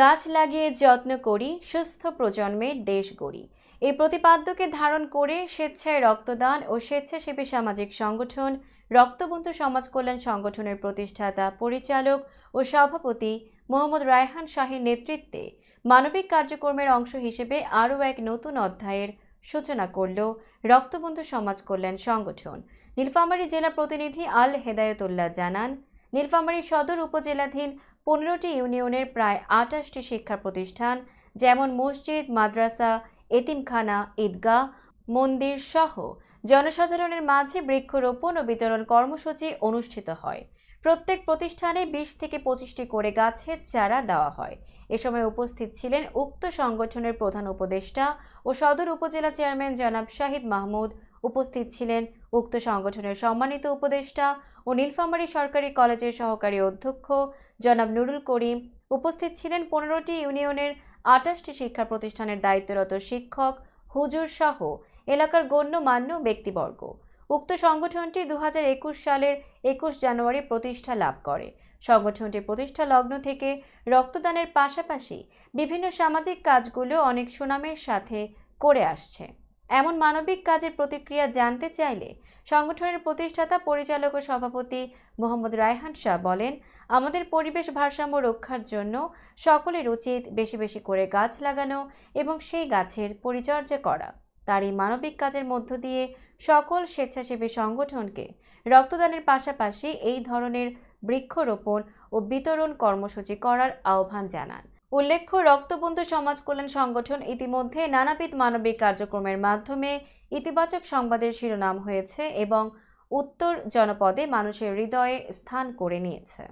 গাছ লাগিয়ে যত্ন করি সুস্থ প্রজন্মের দেশ গড়ি এই প্রতিপাদ্যকে ধারণ করে স্বেচ্ছায় রক্তদান ও স্বেচ্ছাসেবী সামাজিক সংগঠন রক্তবন্ধু সমাজ কল্যাণ সংগঠনের প্রতিষ্ঠাতা পরিচালক ও সভাপতি মোহাম্মদ রায়হান শাহের নেতৃত্বে মানবিক কার্যক্রমের অংশ হিসেবে আরও এক নতুন অধ্যায়ের সূচনা করল রক্তবন্ধু সমাজ কল্যাণ সংগঠন নীলফামারী জেলা প্রতিনিধি আল হেদায়তুল্লাহ জানান নীলফামারী সদর উপজেলাধীন পনেরোটি ইউনিয়নের প্রায় আটাশটি শিক্ষা প্রতিষ্ঠান যেমন মসজিদ মাদ্রাসা এতিমখানা ঈদগাহ মন্দির সহ জনসাধারণের মাঝে বৃক্ষরোপণ ও বিতরণ কর্মসূচি অনুষ্ঠিত হয় প্রত্যেক প্রতিষ্ঠানে বিশ থেকে পঁচিশটি করে গাছের চারা দেওয়া হয় এ সময় উপস্থিত ছিলেন উক্ত সংগঠনের প্রধান উপদেষ্টা ও সদর উপজেলা চেয়ারম্যান জনাব শাহিদ মাহমুদ উপস্থিত ছিলেন উক্ত সংগঠনের সম্মানিত উপদেষ্টা ও নীলফামারী সরকারি কলেজের সহকারী অধ্যক্ষ জনাব নুরুল করিম উপস্থিত ছিলেন পনেরোটি ইউনিয়নের আটাশটি শিক্ষা প্রতিষ্ঠানের দায়িত্বরত শিক্ষক হুজুর সহ এলাকার গণ্যমান্য ব্যক্তিবর্গ উক্ত সংগঠনটি দু সালের একুশ জানুয়ারি প্রতিষ্ঠা লাভ করে সংগঠনটি প্রতিষ্ঠা লগ্ন থেকে রক্তদানের পাশাপাশি বিভিন্ন সামাজিক কাজগুলো অনেক সুনামের সাথে করে আসছে এমন মানবিক কাজের প্রতিক্রিয়া জানতে চাইলে সংগঠনের প্রতিষ্ঠাতা পরিচালক ও সভাপতি মোহাম্মদ রায়হান শাহ বলেন আমাদের পরিবেশ ভারসাম্য রক্ষার জন্য সকলের উচিত বেশি বেশি করে গাছ লাগানো এবং সেই গাছের পরিচর্যা করা তার এই মানবিক কাজের মধ্য দিয়ে সকল স্বেচ্ছাসেবী সংগঠনকে রক্তদানের পাশাপাশি এই ধরনের বৃক্ষরোপণ ও বিতরণ কর্মসূচি করার আহ্বান জানান উল্লেখ্য রক্তবন্ধু সমাজ কল্যাণ সংগঠন ইতিমধ্যে নানাবিধ মানবিক কার্যক্রমের মাধ্যমে ইতিবাচক সংবাদের শিরোনাম হয়েছে এবং উত্তর জনপদে মানুষের হৃদয়ে স্থান করে নিয়েছে